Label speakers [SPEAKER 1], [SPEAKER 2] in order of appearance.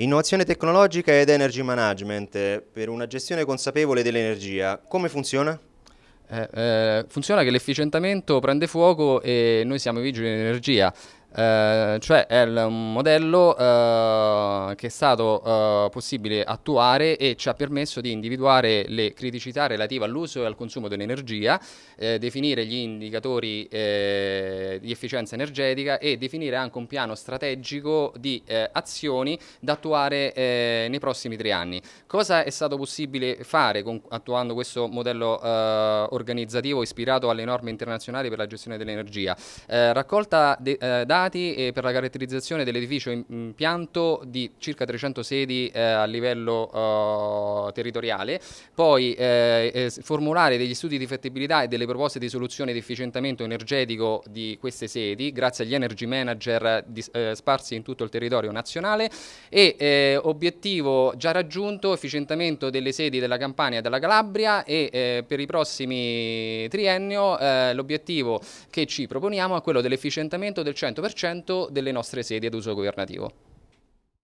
[SPEAKER 1] Innovazione tecnologica ed energy management per una gestione consapevole dell'energia. Come funziona? Eh, eh, funziona che l'efficientamento prende fuoco e noi siamo i vigili dell'energia. Eh, cioè è un modello uh, che è stato uh, possibile attuare e ci ha permesso di individuare le criticità relative all'uso e al consumo dell'energia, eh, definire gli indicatori eh, di efficienza energetica e definire anche un piano strategico di eh, azioni da attuare nei prossimi tre anni. Cosa è stato possibile fare con, attuando questo modello organizzativo ispirato alle norme internazionali per la gestione dell'energia? raccolta de, dati dati per la caratterizzazione dell'edificio impianto di circa 300 sedi eh, a livello eh, territoriale, poi eh, formulare degli studi di fattibilità e delle proposte di soluzione di efficientamento energetico di queste sedi grazie agli energy manager di, eh, sparsi in tutto il territorio nazionale e eh, obiettivo già raggiunto efficientamento delle sedi della Campania e della Calabria e eh, per i prossimi triennio l'obiettivo che ci proponiamo è quello dell'efficientamento del 100% delle nostre sedi ad uso governativo.